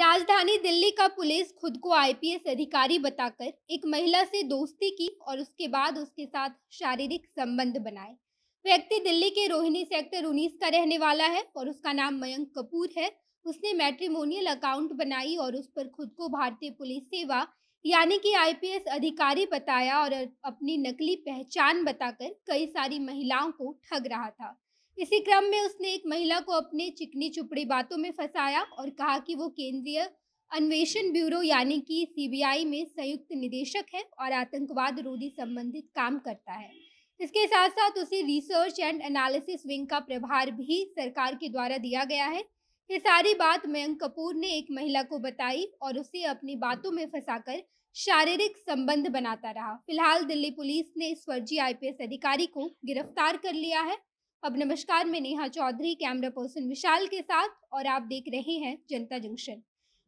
राजधानी दिल्ली का पुलिस खुद को आईपीएस अधिकारी बताकर एक महिला से दोस्ती की और उसके बाद उसके साथ शारीरिक संबंध बनाए व्यक्ति दिल्ली के रोहिणी सेक्टर 19 का रहने वाला है और उसका नाम मयंक कपूर है उसने मैट्रिमोनियल अकाउंट बनाई और उस पर खुद को भारतीय पुलिस सेवा यानी कि आईपीएस अधिकारी बताया और अपनी नकली पहचान बताकर कई सारी महिलाओं को ठग रहा था इसी क्रम में उसने एक महिला को अपने चिकनी चुपड़ी बातों में फंसाया और कहा कि वो केंद्रीय अन्वेषण ब्यूरो यानी कि सीबीआई में संयुक्त निदेशक है और आतंकवाद रोधी संबंधित काम करता है इसके साथ साथ उसे रिसर्च एंड एनालिसिस विंग का प्रभार भी सरकार के द्वारा दिया गया है ये सारी बात मयंक कपूर ने एक महिला को बताई और उसे अपनी बातों में फंसाकर शारीरिक संबंध बनाता रहा फिलहाल दिल्ली पुलिस ने इस फर्जी आईपीएस अधिकारी को गिरफ्तार कर लिया है अब नमस्कार मैं नेहा चौधरी कैमरा पर्सन विशाल के साथ और आप देख रहे हैं जनता जंक्शन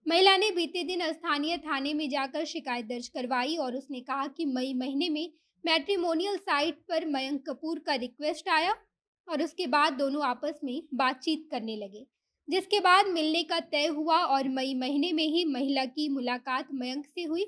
महिला ने बीते दिन स्थानीय थाने में जाकर शिकायत दर्ज करवाई और उसने कहा कि मई महीने में मैट्रिमोनियल साइट पर मयंक कपूर का रिक्वेस्ट आया और उसके बाद दोनों आपस में बातचीत करने लगे जिसके बाद मिलने का तय हुआ और मई महीने में ही महिला की मुलाकात मयंक से हुई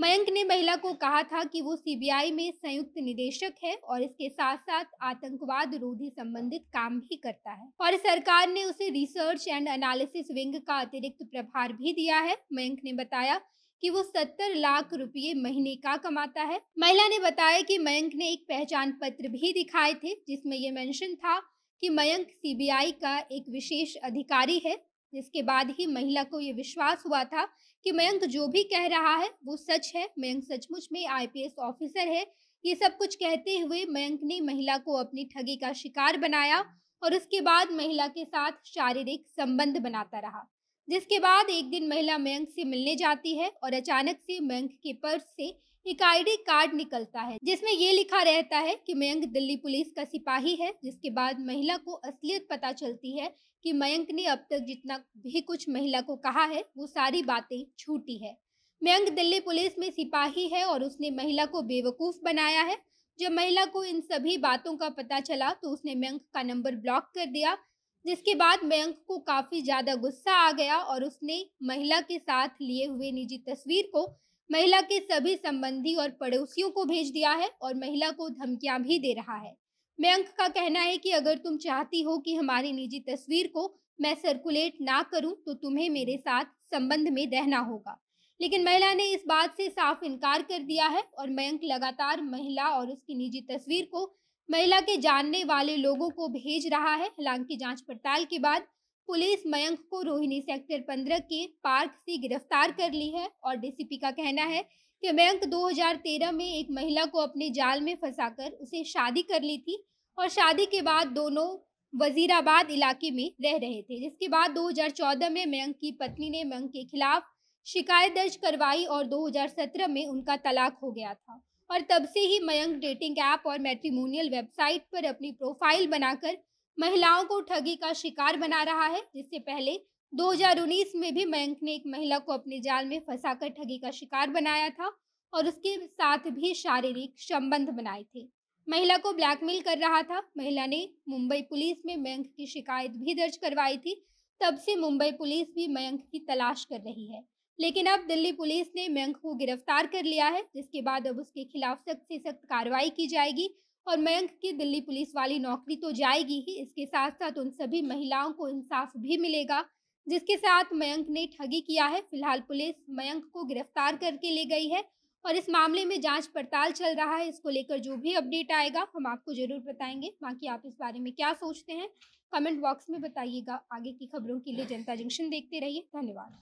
मयंक ने महिला को कहा था कि वो सीबीआई में संयुक्त निदेशक है और इसके साथ साथ आतंकवाद रोधी संबंधित काम भी करता है और सरकार ने उसे रिसर्च एंड एनालिसिस विंग का अतिरिक्त प्रभार भी दिया है मयंक ने बताया कि वो सत्तर लाख रुपए महीने का कमाता है महिला ने बताया कि मयंक ने एक पहचान पत्र भी दिखाए थे जिसमें ये मेंशन था कि मयंक सीबीआई का एक विशेष अधिकारी है जिसके बाद ही महिला को ये विश्वास हुआ था कि मयंक जो भी कह रहा है वो सच है मयंक सचमुच में आईपीएस ऑफिसर है ये सब कुछ कहते हुए मयंक ने महिला को अपनी ठगी का शिकार बनाया और उसके बाद महिला के साथ शारीरिक संबंध बनाता रहा जिसके बाद एक दिन महिला मयंक से मिलने जाती है और अचानक से मयंक के पर्स से एक आईडी कार्ड निकलता है जिसमें ये लिखा रहता है कि मयंक दिल्ली पुलिस का सिपाही है जिसके बाद महिला को असलियत पता चलती है कि मयंक ने अब तक जितना भी कुछ महिला को कहा है वो सारी बातें छूटी है मयंक दिल्ली पुलिस में सिपाही है और उसने महिला को बेवकूफ़ बनाया है जब महिला को इन सभी बातों का पता चला तो उसने मयंक का नंबर ब्लॉक कर दिया जिसके बाद मयंक को काफ़ी ज़्यादा गुस्सा आ गया और उसने महिला के साथ लिए हुए निजी तस्वीर को महिला के सभी संबंधी और पड़ोसियों को भेज दिया है और महिला को धमकियां भी दे रहा है मयंक का कहना है कि अगर तुम चाहती हो कि हमारी निजी तस्वीर को मैं सर्कुलेट ना करूं तो तुम्हें मेरे साथ संबंध में रहना होगा लेकिन महिला ने इस बात से साफ इनकार कर दिया है और मयंक लगातार महिला और उसकी निजी तस्वीर को महिला के जानने वाले लोगों को भेज रहा है हालांकि जांच पड़ताल के बाद पुलिस मयंक को रोहिणी सेक्टर 15 के पार्क से गिरफ्तार कर ली है और डीसीपी का कहना है कि मयंक 2013 में एक महिला को अपने जाल में फंसाकर उसे शादी कर ली थी और शादी के बाद दोनों वजीराबाद इलाके में रह रहे थे जिसके बाद 2014 में मयंक की पत्नी ने मयंक के खिलाफ शिकायत दर्ज करवाई और 2017 में उनका तलाक हो गया था और तब से ही मयंक डेटिंग ऐप और मेट्रीमोनियल वेबसाइट पर अपनी प्रोफाइल बनाकर महिलाओं को ठगी का शिकार बना रहा है जिससे पहले 2019 में भी मयंक ने एक महिला को अपने जाल में फंसाकर ठगी का शिकार बनाया था और उसके साथ भी शारीरिक संबंध बनाए थे महिला को ब्लैकमेल कर रहा था महिला ने मुंबई पुलिस में मयंक की शिकायत भी दर्ज करवाई थी तब से मुंबई पुलिस भी मयंक की तलाश कर रही है लेकिन अब दिल्ली पुलिस ने मयंक को गिरफ्तार कर लिया है जिसके बाद अब उसके खिलाफ सख्त से सख्त कार्रवाई की जाएगी और मयंक की दिल्ली पुलिस वाली नौकरी तो जाएगी ही इसके साथ साथ उन सभी महिलाओं को इंसाफ भी मिलेगा जिसके साथ मयंक ने ठगी किया है फिलहाल पुलिस मयंक को गिरफ्तार करके ले गई है और इस मामले में जांच पड़ताल चल रहा है इसको लेकर जो भी अपडेट आएगा हम आपको जरूर बताएंगे बाकी आप इस बारे में क्या सोचते हैं कमेंट बॉक्स में बताइएगा आगे की खबरों के लिए जनता जंक्शन देखते रहिए धन्यवाद